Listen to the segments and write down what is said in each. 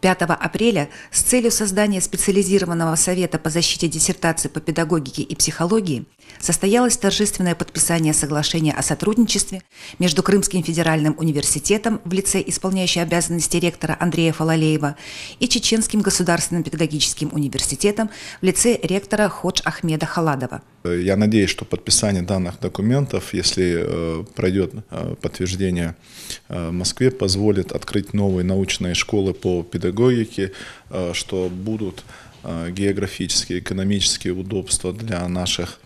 5 апреля с целью создания специализированного совета по защите диссертации по педагогике и психологии состоялось торжественное подписание соглашения о сотрудничестве между Крымским федеральным университетом в лице исполняющей обязанности ректора Андрея Фалалеева и Чеченским государственным педагогическим университетом в лице ректора Ходж Ахмеда Халадова. Я надеюсь, что подписание данных документов, если э, пройдет э, подтверждение в э, Москве, позволит открыть новые научные школы по педагогике, что будут географические, экономические удобства для наших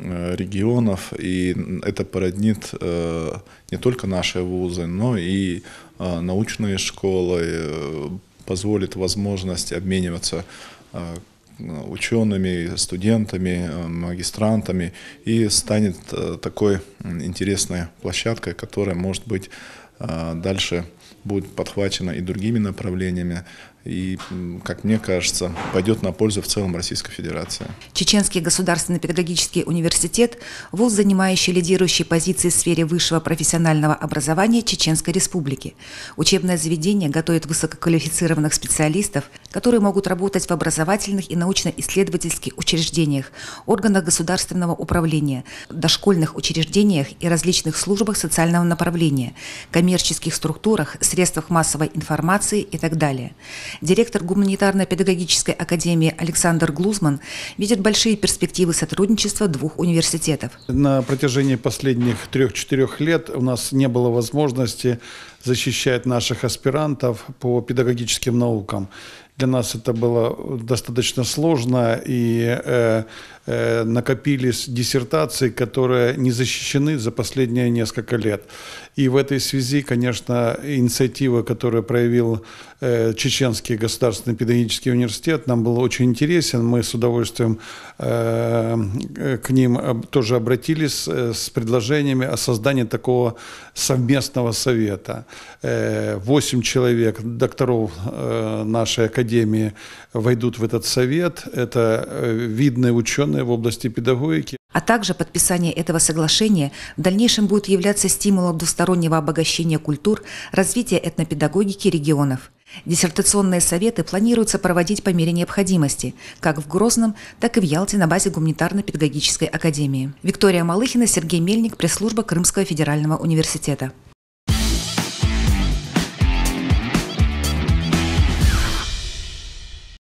Э, регионов, и это породнит э, не только наши вузы, но и э, научные школы, позволит возможность обмениваться учеными, студентами, магистрантами и станет такой интересной площадкой, которая может быть дальше будет подхвачено и другими направлениями, и, как мне кажется, пойдет на пользу в целом Российской Федерации. Чеченский государственный педагогический университет – вуз, занимающий лидирующие позиции в сфере высшего профессионального образования Чеченской Республики. Учебное заведение готовит высококвалифицированных специалистов, которые могут работать в образовательных и научно-исследовательских учреждениях, органах государственного управления, дошкольных учреждениях и различных службах социального направления, коммерческих структурах, средствах массовой информации и так далее. Директор Гуманитарно-педагогической академии Александр Глузман видит большие перспективы сотрудничества двух университетов. На протяжении последних трех-четырех лет у нас не было возможности защищает наших аспирантов по педагогическим наукам. Для нас это было достаточно сложно, и э, э, накопились диссертации, которые не защищены за последние несколько лет. И в этой связи, конечно, инициатива, которую проявил э, Чеченский государственный педагогический университет, нам был очень интересен. Мы с удовольствием э, к ним тоже обратились э, с предложениями о создании такого совместного совета. 8 э, человек, докторов э, нашей академии, войдут в этот совет. Это э, видные ученые в области педагогики. А также подписание этого соглашения в дальнейшем будет являться стимулом двустороннего обогащения культур, развития этнопедагогики регионов. Диссертационные советы планируется проводить по мере необходимости, как в Грозном, так и в Ялте на базе Гуманитарно-педагогической академии. Виктория Малыхина, Сергей Мельник, пресс-служба Крымского федерального университета.